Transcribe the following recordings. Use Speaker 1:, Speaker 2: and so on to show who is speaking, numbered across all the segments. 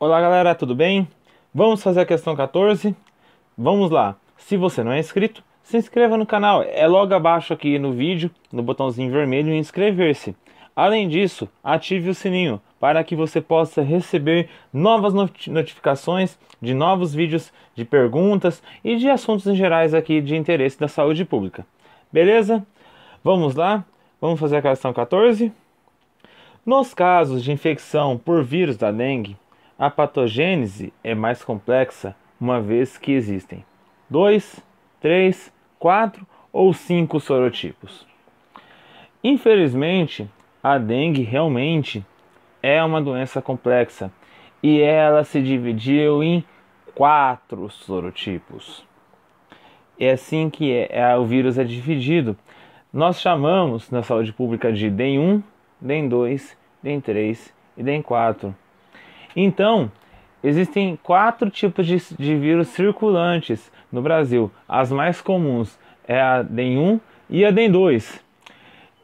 Speaker 1: Olá galera, tudo bem? Vamos fazer a questão 14? Vamos lá! Se você não é inscrito, se inscreva no canal, é logo abaixo aqui no vídeo, no botãozinho vermelho inscrever-se. Além disso, ative o sininho para que você possa receber novas notificações de novos vídeos, de perguntas e de assuntos em gerais aqui de interesse da saúde pública. Beleza? Vamos lá? Vamos fazer a questão 14? Nos casos de infecção por vírus da dengue, a patogênese é mais complexa, uma vez que existem 2, 3, 4 ou 5 sorotipos. Infelizmente, a dengue realmente é uma doença complexa e ela se dividiu em quatro sorotipos. É assim que é, é, o vírus é dividido. Nós chamamos na saúde pública de DEN1, DEN2, DEN3 e DEN4. Então, existem quatro tipos de, de vírus circulantes no Brasil. As mais comuns é a DEN1 e a DEN2.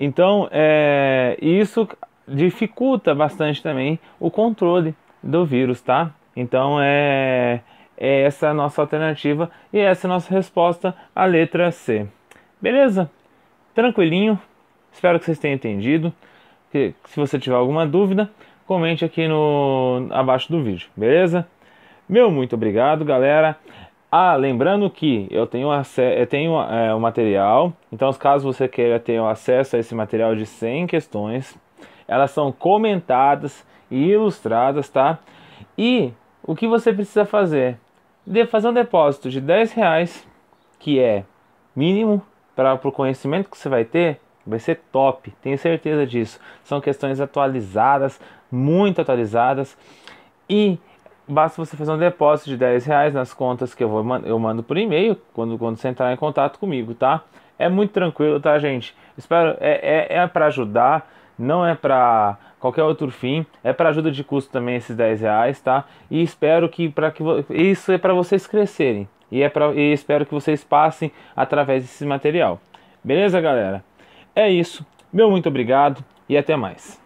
Speaker 1: Então, é, isso dificulta bastante também o controle do vírus, tá? Então, é, é essa a nossa alternativa e essa é a nossa resposta A letra C. Beleza? Tranquilinho? Espero que vocês tenham entendido. Se você tiver alguma dúvida, comente aqui no abaixo do vídeo, beleza? Meu muito obrigado, galera. Ah, lembrando que eu tenho, eu tenho é, o material, então caso você queira ter acesso a esse material de 100 questões, elas são comentadas e ilustradas, tá? E o que você precisa fazer? De fazer um depósito de 10 reais, que é mínimo para o conhecimento que você vai ter, Vai ser top, tenho certeza disso. São questões atualizadas, muito atualizadas. E basta você fazer um depósito de 10 reais nas contas que eu, vou, eu mando por e-mail quando, quando você entrar em contato comigo, tá? É muito tranquilo, tá, gente? Espero, é, é, é para ajudar, não é para qualquer outro fim. É para ajuda de custo também esses 10 reais, tá? E espero que para que isso é para vocês crescerem e é para espero que vocês passem através desse material. Beleza, galera? É isso. Meu muito obrigado e até mais.